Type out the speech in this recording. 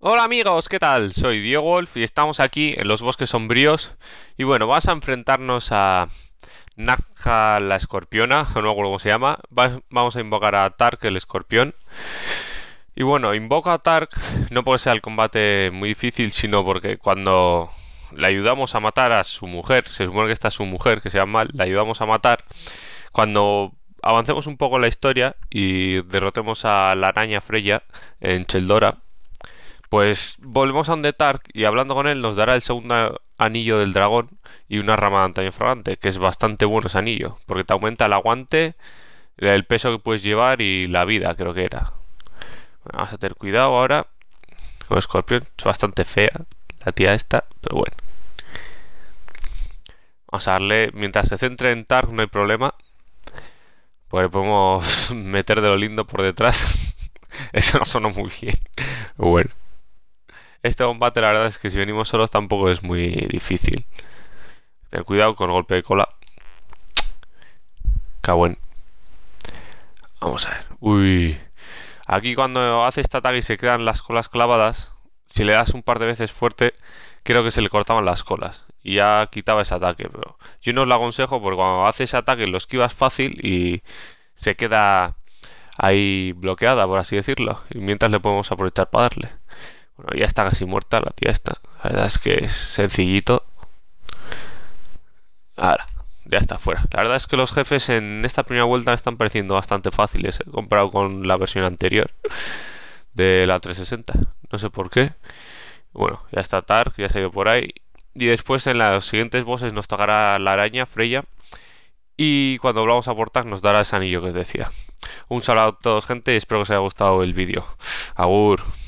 Hola amigos, ¿qué tal? Soy Diego Wolf y estamos aquí en los bosques sombríos y bueno, vas a enfrentarnos a Naja la escorpiona, no hago cómo se llama, vamos a invocar a Tark el escorpión y bueno, invoca a Tark no porque sea el combate muy difícil, sino porque cuando le ayudamos a matar a su mujer, se supone que está su mujer que se llama Mal, la ayudamos a matar, cuando avancemos un poco en la historia y derrotemos a la araña Freya en Cheldora pues volvemos a donde Tark y hablando con él nos dará el segundo anillo del dragón y una rama de antaño fragante, que es bastante bueno ese anillo, porque te aumenta el aguante, el peso que puedes llevar y la vida, creo que era. Bueno, vamos a tener cuidado ahora con Scorpion, es bastante fea la tía esta, pero bueno. Vamos a darle, mientras se centre en Tark no hay problema, pues podemos meter de lo lindo por detrás. Eso no sonó muy bien. Bueno. Este combate, la verdad es que si venimos solos tampoco es muy difícil. Ten cuidado con el golpe de cola. bueno Vamos a ver. Uy. Aquí cuando hace este ataque y se quedan las colas clavadas, si le das un par de veces fuerte, creo que se le cortaban las colas. Y ya quitaba ese ataque. Pero yo no os lo aconsejo porque cuando hace ese ataque lo esquivas fácil y se queda ahí bloqueada, por así decirlo. Y mientras le podemos aprovechar para darle. Bueno, ya está casi muerta la tía esta. La verdad es que es sencillito. Ahora, ya está fuera. La verdad es que los jefes en esta primera vuelta me están pareciendo bastante fáciles eh, comparado con la versión anterior de la 360. No sé por qué. Bueno, ya está Tark, ya se ha por ahí. Y después en las siguientes bosses nos tocará la araña, Freya. Y cuando volvamos a portar nos dará ese anillo que os decía. Un saludo a todos, gente, y espero que os haya gustado el vídeo. Agur.